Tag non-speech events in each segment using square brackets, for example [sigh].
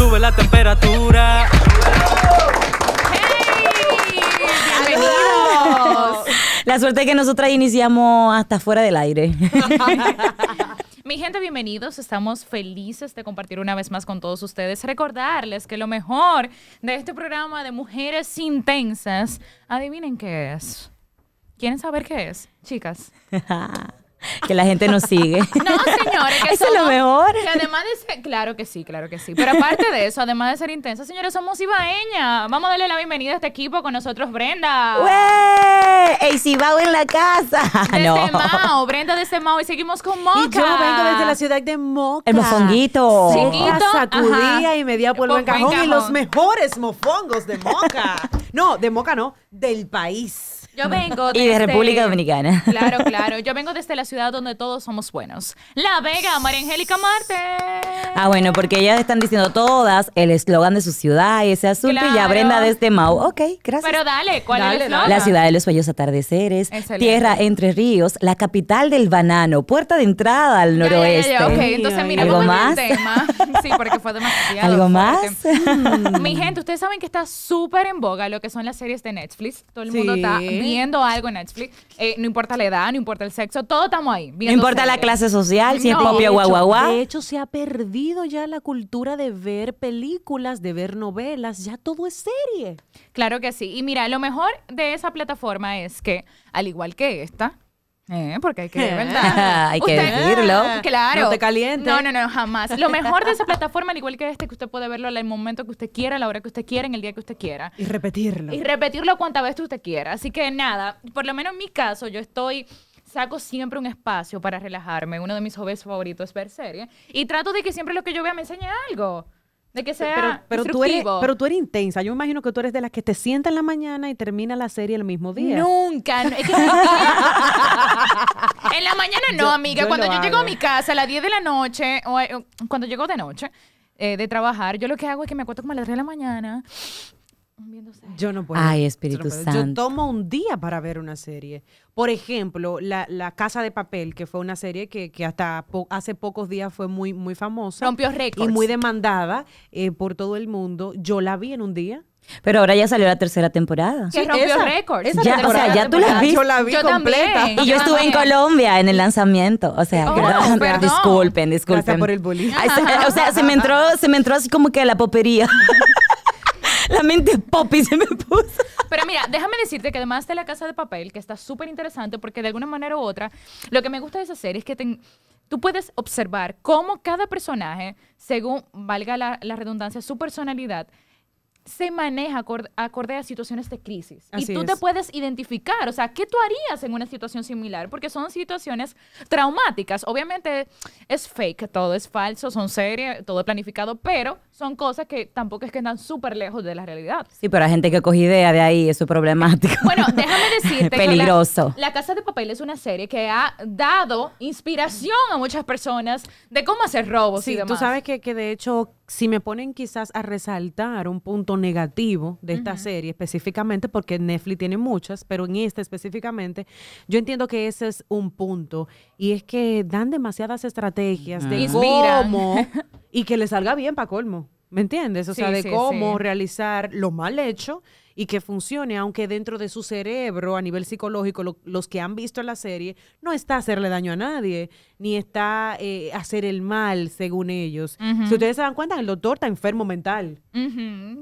Sube la temperatura. bienvenidos. La suerte es que nosotras iniciamos hasta fuera del aire. [laughs] Mi gente, bienvenidos. Estamos felices de compartir una vez más con todos ustedes. Recordarles que lo mejor de este programa de mujeres intensas, adivinen qué es. ¿Quieren saber qué es, chicas? [laughs] que la gente nos sigue. [laughs] No, señores, que eso es lo mejor. Que además de ser, claro que sí, claro que sí. Pero aparte de eso, además de ser intensa, señores, somos ibaeña. Vamos a darle la bienvenida a este equipo con nosotros, Brenda. ¡Wey! Cibao en la casa! Desde [laughs] no. Este Mao, Brenda desde este Mao y seguimos con Moca. Y yo vengo desde la ciudad de Moca. El mofonguito. Chiquito. Sacudía ajá. y media polvo en cajón y los mejores mofongos de Moca. no, de Moca no, del país. Yo vengo de. Y de República Dominicana. Claro, claro. Yo vengo desde la ciudad donde todos somos buenos. La Vega, María Angélica Marte. Ah, bueno, porque ellas están diciendo todas el eslogan de su ciudad y ese asunto. Y ya Brenda desde Mau. Ok, gracias. Pero dale, ¿cuál es el eslogan? La ciudad de los bellos atardeceres, tierra entre ríos, la capital del banano, puerta de entrada al noroeste. entonces mira, ¿Algo más? Sí, porque fue demasiado. ¿Algo más? Mi gente, ustedes saben que está súper en boga lo que son las series de Netflix. Todo el mundo está viendo algo en Netflix, eh, no importa la edad, no importa el sexo, todo estamos ahí. No importa la clase social, si no. es propio guaguaguá. De hecho, se ha perdido ya la cultura de ver películas, de ver novelas, ya todo es serie. Claro que sí. Y mira, lo mejor de esa plataforma es que, al igual que esta, eh, porque hay que [laughs] hay que decirlo. [laughs] Claro. No te calientes. No, no, no, jamás. Lo mejor de esa plataforma, al igual que este, que usted puede verlo en el momento que usted quiera, a la hora que usted quiera, en el día que usted quiera. Y repetirlo. Y repetirlo cuantas veces usted quiera. Así que nada, por lo menos en mi caso, yo estoy saco siempre un espacio para relajarme. Uno de mis hobbies favoritos es ver series. Y trato de que siempre lo que yo vea me enseñe algo. De que sea pero, pero tú eres Pero tú eres intensa. Yo me imagino que tú eres de las que te sienta en la mañana y termina la serie el mismo día. Nunca. es que... [laughs] en la mañana no, amiga. cuando yo llego a mi casa a las 10 de la noche, o, cuando llego de noche eh, de trabajar, yo lo que hago es que me acuesto como a las 3 de la mañana yo no puedo. Ay, Espíritu Santo. Yo tomo un día para ver una serie. Por ejemplo, la, la Casa de Papel, que fue una serie que, que hasta hace pocos días fue muy, muy famosa. Rompió récords. Y muy demandada eh, por todo el mundo. Yo la vi en un día. Pero ahora ya salió la tercera temporada. Que sí, Ya, ya tú la viste. Yo la vi completa. y yo, estuve en Colombia en el lanzamiento. O sea, oh, perdón. disculpen, disculpen. por el o sea, se me entró, se me entró así como que la popería. [laughs] [laughs] la mente poppy se me puso. Pero mira, déjame decirte que además de la casa de papel, que está súper interesante, porque de alguna manera u otra, lo que me gusta de esa serie es que tú puedes observar cómo cada personaje, según valga la redundancia, su personalidad, se maneja acorde, a situaciones de crisis. y tú te puedes identificar, o sea, ¿qué tú harías en una situación similar? Porque son situaciones traumáticas. Obviamente es fake, todo es falso, son series, todo planificado, pero son cosas que tampoco es que andan súper lejos de la realidad. Sí, pero hay gente que coge idea de ahí, eso es problemático. [laughs] Bueno, déjame [laughs] decirte Peligroso. que la, Casa de Papel es una serie que ha dado inspiración a muchas personas de cómo hacer robos y demás. tú sabes que de hecho si me ponen quizás a resaltar un punto negativo de esta serie específicamente, porque Netflix tiene muchas, pero en esta específicamente, yo entiendo que ese es un punto. Y es que dan demasiadas estrategias de ah. cómo [laughs] y que le salga bien para colmo. ¿Me entiendes? O sea, de cómo realizar lo mal hecho y que funcione, aunque dentro de su cerebro, a nivel psicológico, los que han visto la serie, no está hacerle daño a nadie, ni está eh, hacer el mal, según ellos. Si ustedes se dan cuenta, el doctor está enfermo mental.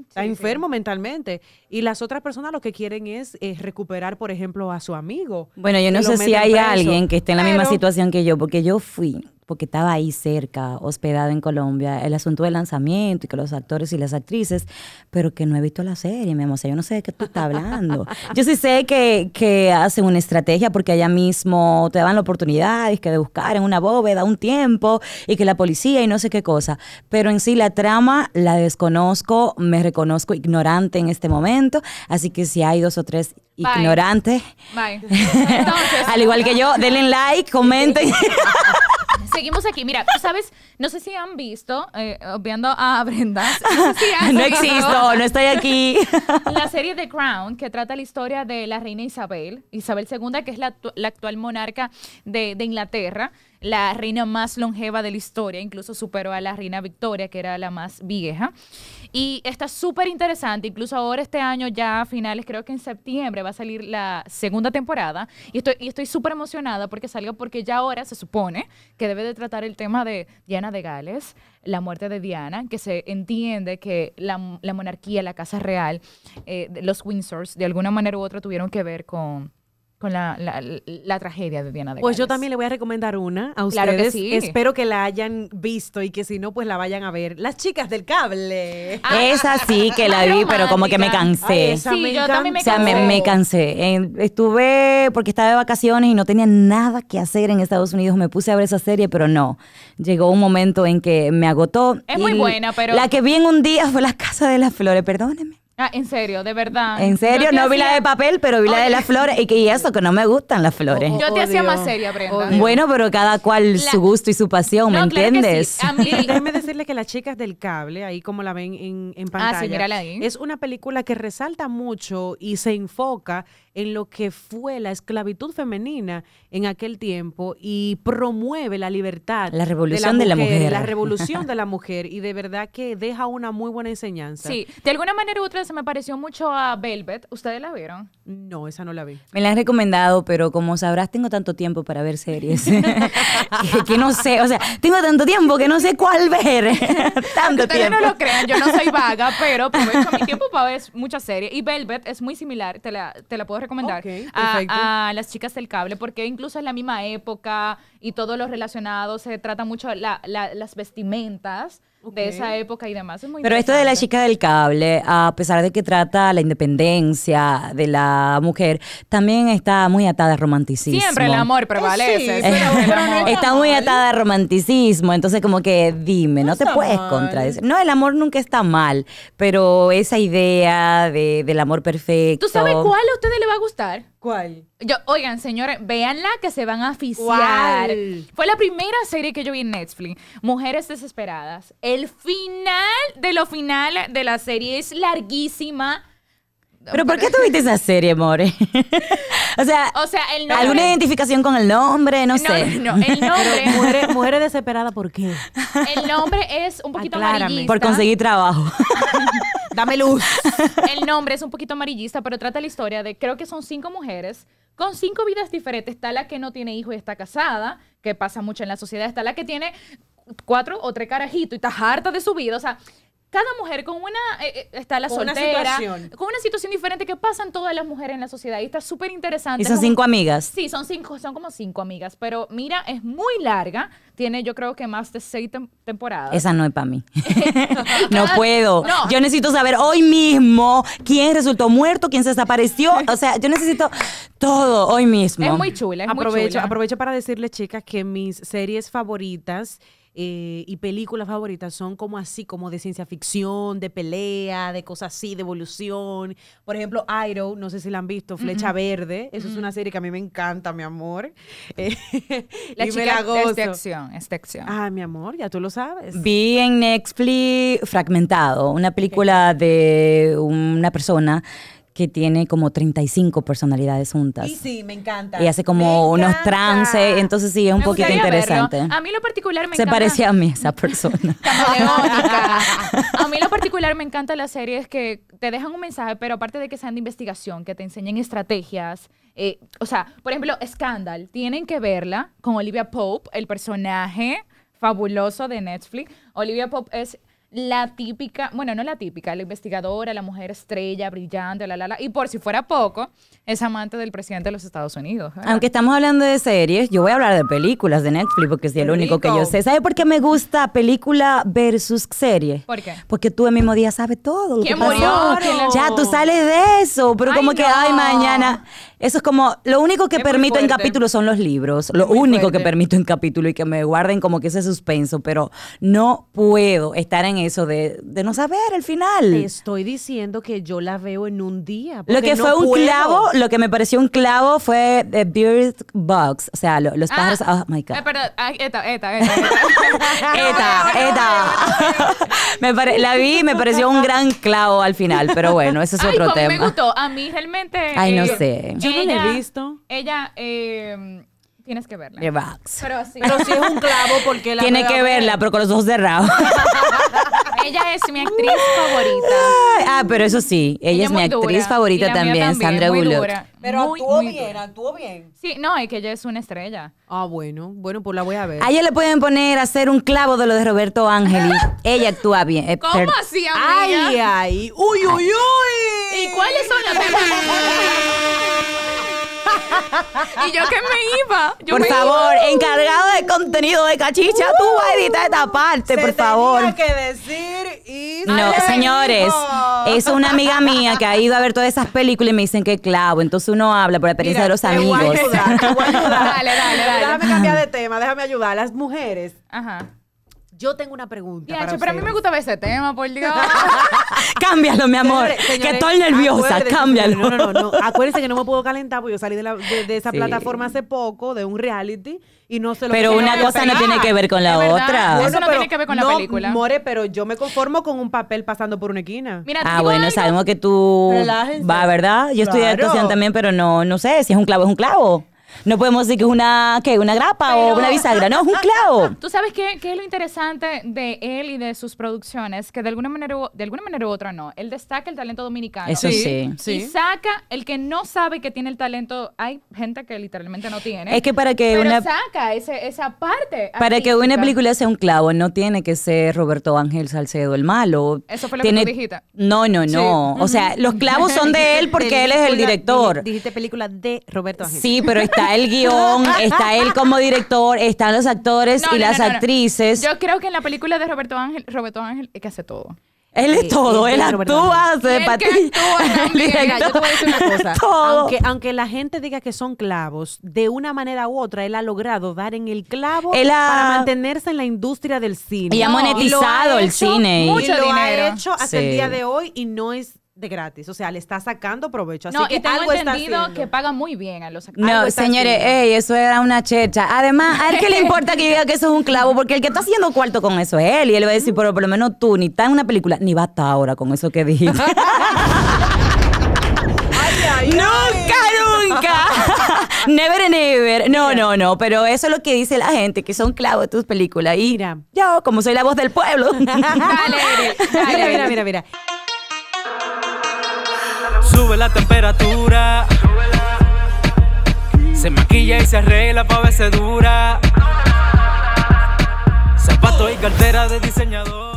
está enfermo mentalmente. Y las otras personas lo que quieren es, eh, recuperar, por ejemplo, a su amigo. Bueno, yo no sé si hay alguien que esté en la misma situación que yo, porque yo fui porque estaba ahí cerca, hospedado en Colombia, el asunto del lanzamiento y que los actores y las actrices, pero que no he visto la serie, mi amor, yo no sé de qué tú estás hablando. [laughs] yo sí sé que, que hacen una estrategia porque allá mismo te dan la oportunidad, que de buscar en una bóveda un tiempo y que la policía y no sé qué cosa, pero en sí la trama la desconozco, me reconozco ignorante en este momento, así que si hay dos o tres ignorantes, [laughs] al igual que yo, denle like, [laughs] comenten seguimos aquí. Mira, tú ¿sabes? No sé si han visto, eh, obviando a Brenda. [laughs] No, sé si no existo, no estoy aquí. [laughs] La serie The Crown, que trata la historia de la reina Isabel, Isabel II, que es la, actual monarca de, de Inglaterra la reina más longeva de la historia, incluso superó a la reina Victoria, que era la más vieja. Y está súper interesante, incluso ahora este año ya a finales, creo que en septiembre va a salir la segunda temporada. Y estoy súper emocionada porque salga porque ya ahora se supone que debe de tratar el tema de Diana de Gales, la muerte de Diana, que se entiende que la, monarquía, la casa real, eh, los Windsors, de alguna manera u otra tuvieron que ver con con la, la, tragedia de Diana de Pues yo también le voy a recomendar una a ustedes. Espero que la hayan visto y que si no, pues la vayan a ver. Las chicas del cable. Ah. esa sí que la, vi, pero como que me cansé. sí, yo también me cansé. O sea, me, cansé. estuve porque estaba de vacaciones y no tenía nada que hacer en Estados Unidos. Me puse a ver esa serie, pero no. Llegó un momento en que me agotó. Es muy buena, pero... La que vi en un día fue La Casa de las Flores, perdóneme Ah, en serio, de verdad. En serio, no vi la de papel, pero vi la de las flores. Y, que, eso, que no me gustan las flores. Yo te hacía más seria, Brenda. Bueno, pero cada cual su gusto y su pasión, ¿me entiendes? también [laughs] decirle que Las chicas del cable, ahí como la ven en, en ah, pantalla, es una película que resalta mucho y se enfoca en lo que fue la esclavitud femenina en aquel tiempo y promueve la libertad. La revolución de la mujer. la, revolución de la [laughs] mujer y de verdad que deja una muy buena enseñanza. Sí, de alguna manera u otra se me pareció mucho a Velvet. ¿Ustedes la vieron? No, esa no la vi. Me la han recomendado, pero como sabrás, tengo tanto tiempo para ver series. [laughs] que, no sé, o sea, tengo tanto tiempo que no sé cuál ver. [laughs] tanto Ustedes no lo crean, yo no soy vaga, pero aprovecho mi tiempo para ver muchas series. Y Velvet es muy similar, te la, te la puedo recomendar a, las chicas del cable, porque incluso en la misma época y todo lo relacionado, se trata mucho las vestimentas de esa época y demás. Es muy Pero esto de la chica del cable, a pesar de que trata la independencia de la mujer, también está muy atada al romanticismo. Siempre el amor oh, prevalece. [laughs] está muy atada al romanticismo, entonces como que dime, no, te puedes contra No, el amor nunca está mal, pero esa idea de, del amor perfecto. ¿Tú sabes cuál a ustedes le va a gustar? ¿Cuál? Yo, oigan, señores, véanla que se van a asfixiar. Fue la primera serie que yo vi en Netflix, Mujeres Desesperadas. El final de lo final de la serie es larguísima. ¿Pero por qué tuviste esa serie, More? [laughs] o sea, o sea ¿alguna identificación con el nombre? No, sé. No, no, el nombre. Mujeres desesperadas, ¿por qué? El nombre es un poquito Aclárame. Por conseguir trabajo. [laughs] dame luz. [laughs] El nombre es un poquito amarillista, pero trata la historia de, creo que son cinco mujeres con cinco vidas diferentes. Está la que no tiene hijo y está casada, que pasa mucho en la sociedad. Está la que tiene cuatro o tres carajitos y está harta de su vida. O sea, cada mujer con una eh, eh, está la situación. con una situación diferente que pasan todas las mujeres en la sociedad y está súper interesante. son cinco amigas. Sí, son cinco, son como cinco amigas, pero mira, es muy larga, tiene yo creo que más de seis temporadas. Esa no es para mí. [laughs] [laughs] no puedo. Yo necesito saber hoy mismo quién resultó muerto, quién se desapareció, o sea, yo necesito todo hoy mismo. Es muy chula, es aprovecho, muy chula. Aprovecho para decirle, chicas que mis series favoritas eh, y películas favoritas son como así, como de ciencia ficción, de pelea, de cosas así, de evolución. Por ejemplo, Iroh, no sé si la han visto, Flecha Verde. Eso es una serie que a mí me encanta, mi amor. [laughs] Eh, la chica Es de acción, es de acción. Ah, mi amor, ya tú lo sabes. Vi en Netflix Fragmentado, una película de una persona que tiene como 35 personalidades juntas. Y sí, me encanta. Y hace como unos trances, entonces sí, es un poquito interesante. A mí lo particular me encanta. Se parecía a mí esa persona. [laughs] [laughs] a mí lo particular me encanta la serie es que te dejan un mensaje, pero aparte de que sean de investigación, que te enseñen estrategias. Eh, o sea, por ejemplo, Scandal, tienen que verla con Olivia Pope, el personaje fabuloso de Netflix. Olivia Pope es la típica, bueno, no la típica, la investigadora, la mujer estrella, brillante, la, la, la. Y por si fuera poco, es amante del presidente de los Estados Unidos. Aunque estamos hablando de series, yo voy a hablar de películas de Netflix porque es el único que yo sé. ¿Sabe por qué me gusta película versus serie? ¿Por Porque tú el mismo día sabes todo. ¿Quién murió? Ya tú sales de eso, pero como que, ay, mañana. Eso es como, lo único que permito en capítulo son los libros, lo único que permito en capítulo y que me guarden como que ese suspenso, pero no puedo estar en eso de, no saber el final. estoy diciendo que yo la veo en un día. Lo que fue un clavo, lo que me pareció un clavo fue The Bird Bugs, o sea, los ah. pájaros, Ay, oh my God. Eh, pero, eta, eta, eta. me la vi y me pareció un gran clavo al final, pero bueno, ese es otro tema. me gustó, a mí realmente... Ay, no eh, sé. Yo la he visto. Ella, eh, tienes que verla. Pero sí. es un clavo porque la. Tiene que verla, pero con los ojos cerrados. [laughs] ella es mi actriz favorita. Ah, pero eso sí, ella, es mi actriz favorita también, Sandra Bullock. Pero actuó bien, actuó bien. Sí, no, es que ella es una estrella. Ah, bueno, bueno, pues la voy a ver. A ella le pueden poner a hacer un clavo de lo de Roberto Ángel. [laughs] ella actúa bien. Eh, ¿Cómo así, Ay, ay. Uy, uy, uy. ¿Y cuáles son las [laughs] [laughs] y yo que me iba. por favor, encargado de contenido de cachicha, tú uh, vas a editar esta parte, por favor. que decir y No, señores, es una amiga mía que ha ido a ver todas esas películas y me dicen que clavo. Entonces uno habla por la experiencia de los amigos. [laughs] dale, dale, dale. Déjame cambiar de tema, déjame ayudar. Las mujeres. Ajá yo tengo una pregunta. pero a mí me gustaba ese tema, por Dios. [laughs] cámbialo, mi amor. que estoy nerviosa. Cámbialo. No, no, no, [laughs] Acuérdense que no me puedo calentar porque yo salí de, esa plataforma hace poco, de un reality, y no se lo Pero una cosa no tiene que ver con la otra. Eso no tiene que ver con la película. More, pero yo me conformo con un papel pasando por una esquina. Mira, Ah, bueno, sabemos que tú va, ¿verdad? Yo estudié actuación también, pero no, no sé, si es un clavo, es un clavo. No podemos decir que es una, que una grapa o una bisagra, no, es un ah, ah, clavo. Ah, tú sabes qué, qué, es lo interesante de él y de sus producciones, que de alguna manera de alguna manera u otra no. Él destaca el talento dominicano. Eso sí. Y saca el que no sabe que tiene el talento. Hay gente que literalmente no tiene. Es que para que una. saca esa parte. Para que una película sea un clavo, no tiene que ser Roberto Ángel Salcedo el malo. Eso fue lo que tú dijiste. No, no, no. O sea, los clavos son de [laughs] él porque él es el director. Dijiste película de Roberto Ángel. Sí, pero está el guión, está él como director, están los actores y las actrices. Yo creo que en la película de Roberto Ángel, Roberto Ángel es que hace todo. Él es todo, él actúa, se tú [laughs] Mira, yo te voy a decir una cosa. Aunque, la gente diga que son clavos, de una manera u otra, él ha logrado dar en el clavo para mantenerse en la industria del cine. Y ha monetizado el cine. Mucho y lo dinero. ha hecho hasta el día de hoy y no es de gratis. O sea, le está sacando provecho. Así no, que y tengo entendido que paga muy bien a los No, señores, eso era una checha. Además, a él que le [laughs] importa que diga que eso es un clavo, porque el que está haciendo cuarto con eso es él. Y él va a decir, pero por lo menos tú ni está en una película, ni va hasta ahora con eso que dijiste. [laughs] nunca, nunca. [laughs] never never. No, no, no. Pero eso es lo que dice la gente, que son clavos de tus películas. Y Mira. yo, como soy la voz del pueblo. Dale, dale, dale. mira, mira, mira sube la temperatura. Se maquilla y se arregla pa' verse dura. zapato y cartera de diseñador.